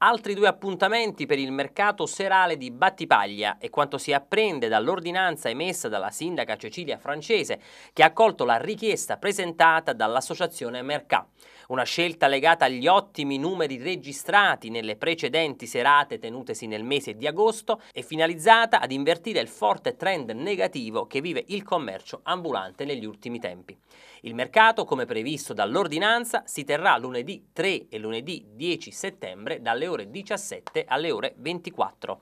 Altri due appuntamenti per il mercato serale di Battipaglia e quanto si apprende dall'ordinanza emessa dalla sindaca Cecilia Francese che ha accolto la richiesta presentata dall'associazione Mercat. Una scelta legata agli ottimi numeri registrati nelle precedenti serate tenutesi nel mese di agosto e finalizzata ad invertire il forte trend negativo che vive il commercio ambulante negli ultimi tempi. Il mercato, come previsto dall'ordinanza, si terrà lunedì 3 e lunedì 10 settembre dalle ore ore 17 alle ore 24.